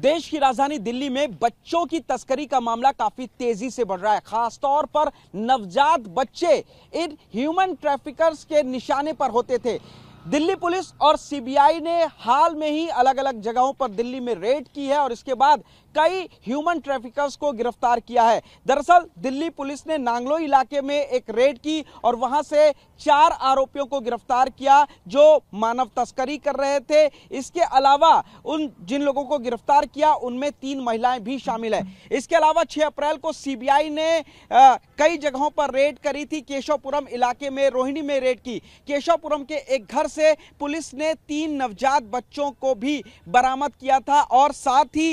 देश की राजधानी दिल्ली में बच्चों की तस्करी का मामला काफी तेजी से बढ़ रहा है खासतौर पर नवजात बच्चे इन ह्यूमन ट्रैफिकर्स के निशाने पर होते थे दिल्ली पुलिस और सीबीआई ने हाल में ही अलग अलग जगहों पर दिल्ली में रेड की है और इसके बाद कई ह्यूमन ट्रैफिकर्स को गिरफ्तार किया है दरअसल दिल्ली पुलिस ने नांगलो इलाके में एक रेड की और वहां से चार आरोपियों को गिरफ्तार किया जो मानव तस्करी कर रहे थे इसके अलावा उन जिन लोगों को गिरफ्तार किया उनमें तीन महिलाएं भी शामिल है इसके अलावा 6 अप्रैल को सीबीआई ने आ, कई जगहों पर रेड करी थी केशवपुरम इलाके में रोहिणी में रेड की केशवपुरम के एक घर से पुलिस ने तीन नवजात बच्चों को भी बरामद किया था और साथ ही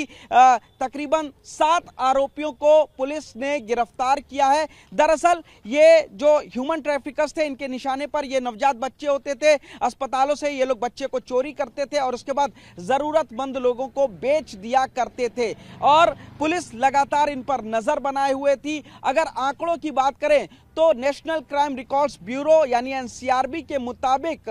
तकरीबन सात आरोपियों को पुलिस ने गिरफ्तार किया है दरअसल ये जो ह्यूमन ट्रैफिकर्स थे इनके निशाने पर ये नवजात बच्चे होते थे अस्पतालों से ये लोग बच्चे को चोरी करते थे और उसके बाद ज़रूरतमंद लोगों को बेच दिया करते थे और पुलिस लगातार इन पर नज़र बनाए हुए थी अगर आंकड़ों की बात करें तो नेशनल क्राइम रिकॉर्ड्स ब्यूरो यानी एनसीआरबी के मुताबिक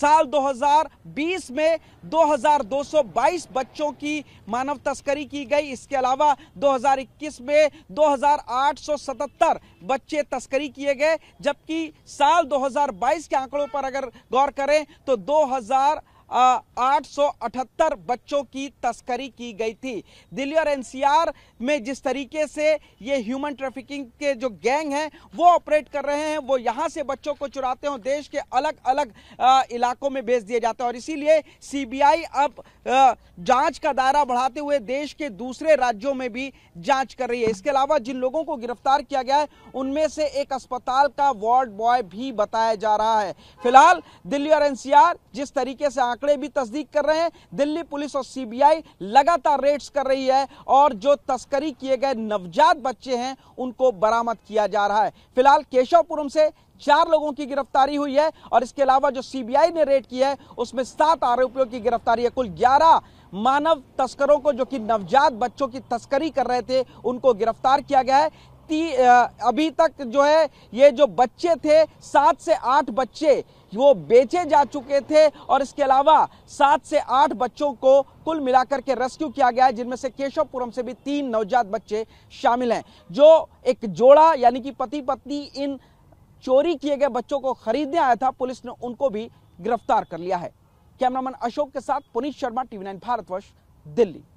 साल 2020 में 2222 बच्चों की मानव तस्करी की गई इसके अलावा 2021 में 2877 बच्चे तस्करी किए गए जबकि साल 2022 के आंकड़ों पर अगर गौर करें तो 2000 878 बच्चों की तस्करी की गई थी दिल्ली और एनसीआर में जिस तरीके से ये ह्यूमन ट्रैफिकिंग के जो गैंग हैं वो ऑपरेट कर रहे हैं वो यहाँ से बच्चों को चुराते हैं देश के अलग अलग इलाकों में भेज दिए जाते हैं और इसीलिए सीबीआई अब जांच का दायरा बढ़ाते हुए देश के दूसरे राज्यों में भी जांच कर रही है इसके अलावा जिन लोगों को गिरफ्तार किया गया है उनमें से एक अस्पताल का वार्ड बॉय भी बताया जा रहा है फिलहाल दिल्ली और एनसीआर जिस तरीके से आंकड़े भी तस्दीक कर रहे हैं दिल्ली पुलिस और सीबीआई लगातार रेड्स कर रही है और जो तस्करी किए गए नवजात बच्चे हैं उनको बरामद किया जा रहा है फिलहाल केशवपुरम से चार लोगों की गिरफ्तारी हुई है और इसके अलावा जो सीबीआई ने रेड की है उसमें सात आरोपियों की गिरफ्तारी है कुल ग्यारह मानव तस्करों को जो कि नवजात बच्चों की तस्करी कर रहे थे उनको गिरफ्तार किया गया है ती, अभी तक जो है ये जो बच्चे थे सात से आठ बच्चे वो बेचे जा चुके थे और इसके अलावा सात से आठ बच्चों को कुल मिलाकर के रेस्क्यू किया गया है जिनमें से केशवपुरम से भी तीन नवजात बच्चे शामिल हैं जो एक जोड़ा यानी कि पति पत्नी इन चोरी किए गए बच्चों को खरीदने आया था पुलिस ने उनको भी गिरफ्तार कर लिया है कैमरामैन अशोक के साथ पुनीत शर्मा टीवी नाइन भारतवर्ष दिल्ली